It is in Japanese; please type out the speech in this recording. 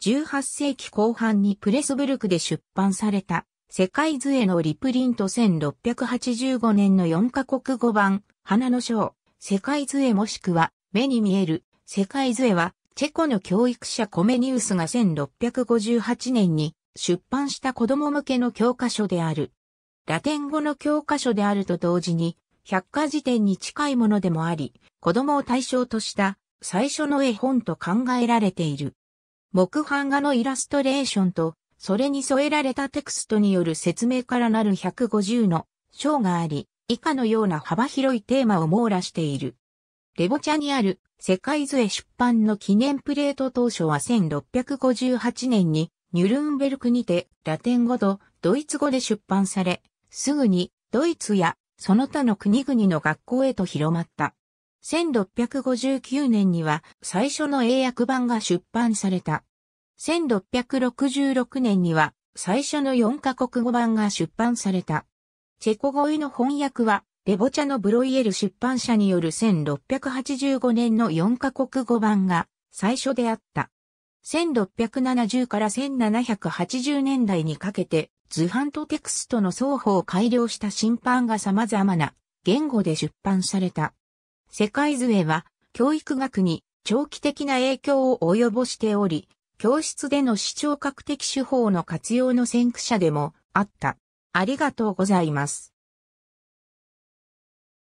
18世紀後半にプレスブルクで出版された、世界図へのリプリント1685年の4カ国語版、花の章、世界図へもしくは、目に見える、世界図へは、チェコの教育者コメニウスが1658年に出版した子供向けの教科書である。ラテン語の教科書であると同時に、百科事典に近いものでもあり、子供を対象とした最初の絵本と考えられている。木版画のイラストレーションと、それに添えられたテクストによる説明からなる150の章があり、以下のような幅広いテーマを網羅している。レボチャにある世界図へ出版の記念プレート当初は1658年にニュルンベルクにてラテン語とドイツ語で出版され、すぐにドイツやその他の国々の学校へと広まった。1659年には最初の英訳版が出版された。1666年には最初の4カ国語版が出版された。チェコ語への翻訳は、レボチャのブロイエル出版社による1685年の4カ国語版が最初であった。1670から1780年代にかけて図版とテクストの双方を改良した審判が様々な言語で出版された。世界図へは教育学に長期的な影響を及ぼしており、教室での視聴覚的手法の活用の先駆者でもあった。ありがとうございます。